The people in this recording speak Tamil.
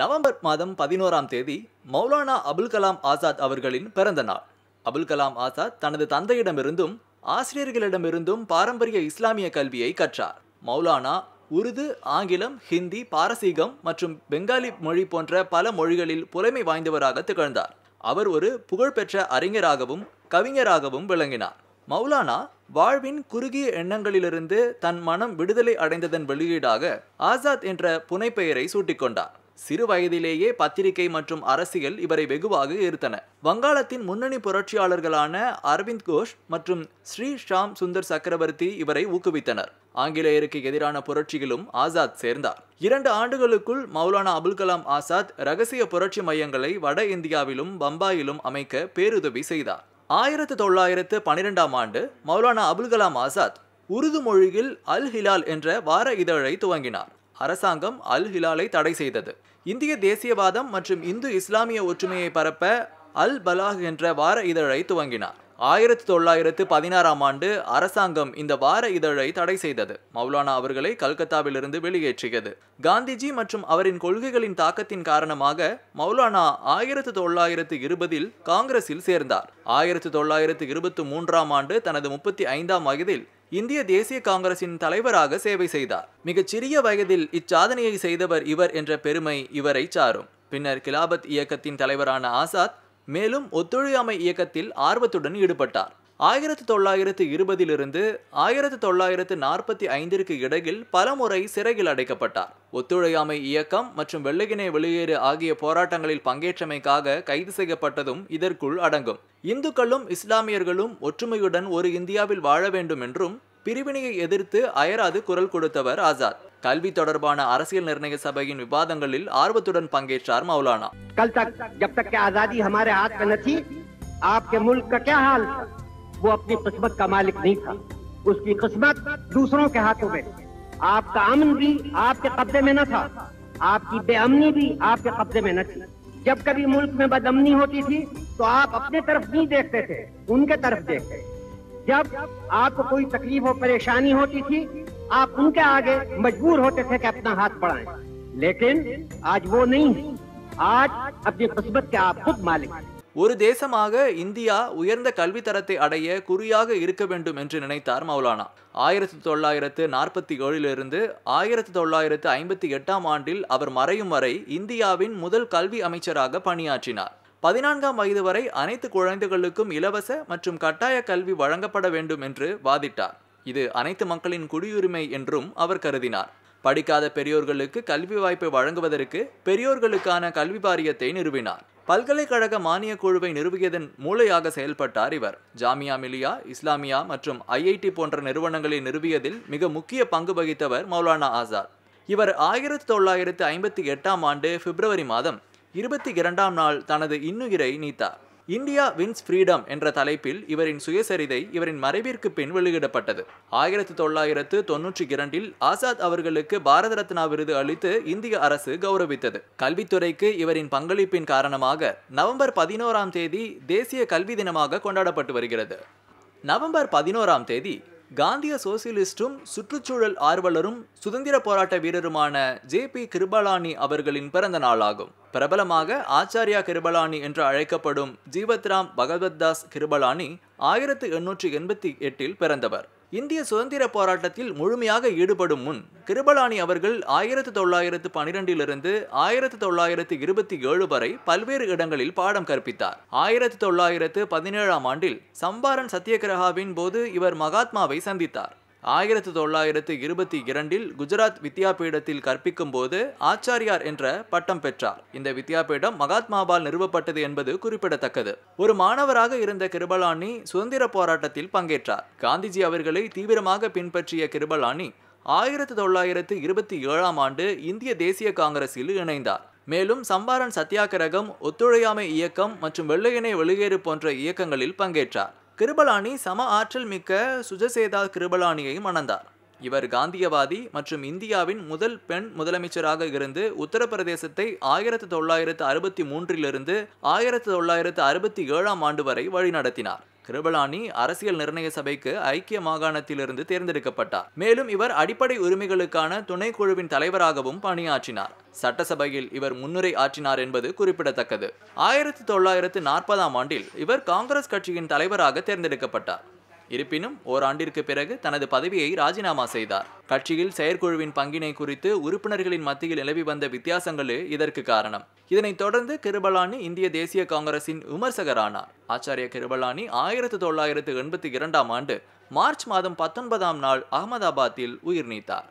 நவம்பர் மாதம் பதினோராம் தேதி மௌலானா அபுல் கலாம் ஆசாத் அவர்களின் பிறந்த நாள் அபுல் கலாம் ஆசாத் தனது தந்தையிடமிருந்தும் ஆசிரியர்களிடமிருந்தும் பாரம்பரிய இஸ்லாமிய கல்வியை கற்றார் மௌலானா உருது ஆங்கிலம் ஹிந்தி பாரசீகம் மற்றும் பெங்காலி மொழி போன்ற பல மொழிகளில் புலமை வாய்ந்தவராக திகழ்ந்தார் அவர் ஒரு புகழ்பெற்ற அறிஞராகவும் கவிஞராகவும் விளங்கினார் மௌலானா வாழ்வின் குறுகிய எண்ணங்களிலிருந்து தன் மனம் விடுதலை அடைந்ததன் வெளியீடாக ஆசாத் என்ற புனைப்பெயரை சூட்டிக்கொண்டார் சிறு வயதிலேயே பத்திரிகை மற்றும் அரசியல் இவரை வெகுவாக ஈர்த்தன வங்காளத்தின் முன்னணி புரட்சியாளர்களான அரவிந்த் கோஷ் மற்றும் ஸ்ரீ ஷாம் சுந்தர் சக்கரவர்த்தி இவரை ஊக்குவித்தனர் ஆங்கிலேயருக்கு எதிரான புரட்சிகளும் ஆசாத் சேர்ந்தார் இரண்டு ஆண்டுகளுக்குள் மௌலானா அபுல் கலாம் ஆசாத் ரகசிய புரட்சி மையங்களை வட இந்தியாவிலும் பம்பாயிலும் அமைக்க பேருதவி செய்தார் ஆயிரத்து தொள்ளாயிரத்து பனிரெண்டாம் ஆண்டு மௌலானா அபுல் கலாம் ஆசாத் உருது மொழியில் அல் ஹிலால் என்ற வார இதழை துவங்கினார் அரசாங்கம் அல் ஹிலாலை தடை செய்தது இந்திய தேசியவாதம் மற்றும் இந்து இஸ்லாமிய ஒற்றுமையை பரப்ப அல் பலாஹ் என்ற வார இதழை துவங்கினார் ஆயிரத்தி தொள்ளாயிரத்து பதினாறாம் ஆண்டு அரசாங்கம் இந்த வார இதழை தடை செய்தது மௌலானா அவர்களை கல்கத்தாவிலிருந்து வெளியேற்றியது காந்திஜி மற்றும் அவரின் கொள்கைகளின் தாக்கத்தின் காரணமாக மௌலானா ஆயிரத்து தொள்ளாயிரத்து இருபதில் காங்கிரஸில் சேர்ந்தார் ஆயிரத்து தொள்ளாயிரத்து இருபத்தி மூன்றாம் ஆண்டு தனது முப்பத்தி ஐந்தாம் வயதில் இந்திய தேசிய காங்கிரசின் தலைவராக சேவை செய்தார் மிகச்சிறிய வயதில் இச்சாதனையை செய்தவர் இவர் என்ற பெருமை இவரை சாரும் பின்னர் கிலாபத் இயக்கத்தின் தலைவரான ஆசாத் மேலும் ஒத்துழையாமை இயக்கத்தில் ஆர்வத்துடன் ஈடுபட்டார் ஆயிரத்தி தொள்ளாயிரத்து இருபதிலிருந்து ஆயிரத்தி தொள்ளாயிரத்து நாற்பத்தி ஐந்திற்கு இடையில் பலமுறை சிறையில் அடைக்கப்பட்டார் ஒத்துழையாமை இயக்கம் மற்றும் வெள்ளகினை வெளியேறு ஆகிய போராட்டங்களில் பங்கேற்றமைக்காக கைது செய்யப்பட்டதும் இதற்குள் அடங்கும் இந்துக்களும் இஸ்லாமியர்களும் ஒற்றுமையுடன் ஒரு இந்தியாவில் வாழ வேண்டும் என்றும் பிரிவினையை எதிர்த்து அயராது குரல் கொடுத்தவர் ஆசாத் கல்வி தொடர்பான அரசியல் நிர்ணய சபையின் விவாதங்களில் ஆர்வத்துடன் பங்கேற்றார் மௌலானா கல் தக் ஜப் தக் ஆசாதி ஹமாரே ஹாத் மே वो अपनी किस्मत का मालिक नहीं था उसकी किस्मत दूसरों के हाथों में आपका अमन भी आपके कब्जे में न था आपकी बेअमनी भी आपके कब्जे में न थी जब कभी मुल्क में बदअमनी होती थी तो आप अपने तरफ नहीं देखते थे उनके तरफ देखते जब आपको कोई तकलीफ और परेशानी होती थी आप उनके आगे मजबूर होते थे कि अपना हाथ पढ़ाए लेकिन आज वो नहीं है आज अपनी किस्मत के आप खुद मालिक हैं ஒரு தேசமாக இந்தியா உயர்ந்த கல்வித்தரத்தை அடைய குறியாக இருக்க வேண்டும் என்று நினைத்தார் மௌலானா ஆயிரத்தி தொள்ளாயிரத்து நாற்பத்தி ஏழிலிருந்து ஆயிரத்தி தொள்ளாயிரத்து ஐம்பத்தி எட்டாம் ஆண்டில் அவர் மறையும் வரை இந்தியாவின் முதல் கல்வி அமைச்சராக பணியாற்றினார் பதினான்காம் வயது வரை அனைத்து குழந்தைகளுக்கும் இலவச மற்றும் கட்டாய கல்வி வழங்கப்பட வேண்டும் என்று வாதிட்டார் இது அனைத்து மக்களின் குடியுரிமை என்றும் அவர் கருதினார் படிக்காத பெரியோர்களுக்கு கல்வி வாய்ப்பை வழங்குவதற்கு பெரியோர்களுக்கான கல்வி வாரியத்தை நிறுவினார் பல்கலைக்கழக மானிய குழுவை நிறுவியதன் மூளையாக செயல்பட்டார் இவர் ஜாமியா மிலியா இஸ்லாமியா மற்றும் ஐஐடி போன்ற நிறுவனங்களை நிறுவியதில் மிக முக்கிய பங்கு வகித்தவர் மௌலானா ஆசாத் இவர் ஆயிரத்தி தொள்ளாயிரத்து ஐம்பத்தி எட்டாம் ஆண்டு பிப்ரவரி மாதம் இருபத்தி இரண்டாம் நாள் தனது இன்னுயிரை நீத்தார் இந்தியா வின்ஸ் ஃப்ரீடம் என்ற தலைப்பில் இவரின் சுயசரிதை இவரின் மறைவிற்கு பின் வெளியிடப்பட்டது ஆயிரத்தி தொள்ளாயிரத்து தொன்னூற்றி இரண்டில் ஆசாத் அவர்களுக்கு பாரத ரத்னா விருது அளித்து இந்திய அரசு கௌரவித்தது கல்வித்துறைக்கு இவரின் பங்களிப்பின் காரணமாக நவம்பர் பதினோராம் தேதி தேசிய கல்வி தினமாக கொண்டாடப்பட்டு வருகிறது நவம்பர் பதினோராம் தேதி காந்திய சோசியலிஸ்டும் சுற்றுச்சூழல் ஆர்வலரும் சுதந்திர போராட்ட வீரருமான ஜே பி கிருபலானி அவர்களின் பிறந்த நாளாகும் பிரபலமாக ஆச்சாரியா கிருபலானி என்று அழைக்கப்படும் ஜீவத்ராம் பகவத்தாஸ் கிருபலானி ஆயிரத்து எண்ணூற்றி எண்பத்தி எட்டில் பிறந்தவர் இந்திய சுதந்திர போராட்டத்தில் முழுமையாக ஈடுபடும் முன் கிருபலானி அவர்கள் ஆயிரத்தி தொள்ளாயிரத்து பனிரெண்டிலிருந்து ஆயிரத்தி தொள்ளாயிரத்து இருபத்தி ஏழு வரை பல்வேறு இடங்களில் பாடம் கற்பித்தார் ஆயிரத்தி தொள்ளாயிரத்து பதினேழாம் ஆண்டில் சம்பாரன் சத்தியகிரகாவின் போது இவர் மகாத்மாவை சந்தித்தார் ஆயிரத்தி தொள்ளாயிரத்து இருபத்தி இரண்டில் குஜராத் வித்யாபீடத்தில் கற்பிக்கும் போது ஆச்சாரியார் என்ற பட்டம் பெற்றார் இந்த வித்யாபீடம் மகாத்மாபால் நிறுவப்பட்டது என்பது குறிப்பிடத்தக்கது ஒரு மாணவராக இருந்த கிருபலானி சுதந்திர போராட்டத்தில் பங்கேற்றார் காந்திஜி அவர்களை தீவிரமாக பின்பற்றிய கிருபலானி ஆயிரத்தி தொள்ளாயிரத்து இருபத்தி ஏழாம் ஆண்டு இந்திய தேசிய காங்கிரஸில் இணைந்தார் மேலும் சம்பாரன் சத்தியாகிரகம் ஒத்துழையாமை இயக்கம் மற்றும் வெள்ளையனை வெளியேறு போன்ற இயக்கங்களில் பங்கேற்றார் கிருபலானி சம ஆற்றல் மிக்க சுஜசேதா கிருபலானியையும் மணந்தார் இவர் காந்தியவாதி மற்றும் இந்தியாவின் முதல் பெண் முதலமைச்சராக இருந்து உத்தரப்பிரதேசத்தை ஆயிரத்தி தொள்ளாயிரத்து அறுபத்தி மூன்றிலிருந்து ஆயிரத்தி தொள்ளாயிரத்து அறுபத்தி ஏழாம் ஆண்டு வரை வழிநடத்தினார் கிருபலானி அரசியல் நிர்ணய சபைக்கு ஐக்கிய மாகாணத்திலிருந்து தேர்ந்தெடுக்கப்பட்டார் மேலும் இவர் அடிப்படை உரிமைகளுக்கான துணைக்குழுவின் தலைவராகவும் பணியாற்றினார் சட்டசபையில் இவர் முன்னுரை ஆற்றினார் என்பது குறிப்பிடத்தக்கது ஆயிரத்தி தொள்ளாயிரத்து நாற்பதாம் ஆண்டில் இவர் காங்கிரஸ் கட்சியின் தலைவராக தேர்ந்தெடுக்கப்பட்டார் இருப்பினும் ஓராண்டிற்கு பிறகு தனது பதவியை ராஜினாமா செய்தார் கட்சியில் செயற்குழுவின் பங்கினை குறித்து உறுப்பினர்களின் மத்தியில் நிலவி வந்த வித்தியாசங்களே இதற்கு காரணம் இதனைத் தொடர்ந்து கிருபலானி இந்திய தேசிய காங்கிரசின் விமர்சகரானார் ஆச்சாரிய கிருபலானி ஆயிரத்தி தொள்ளாயிரத்து எண்பத்தி இரண்டாம் ஆண்டு மார்ச் மாதம் பத்தொன்பதாம் நாள் அகமதாபாத்தில் உயிர் நீத்தார்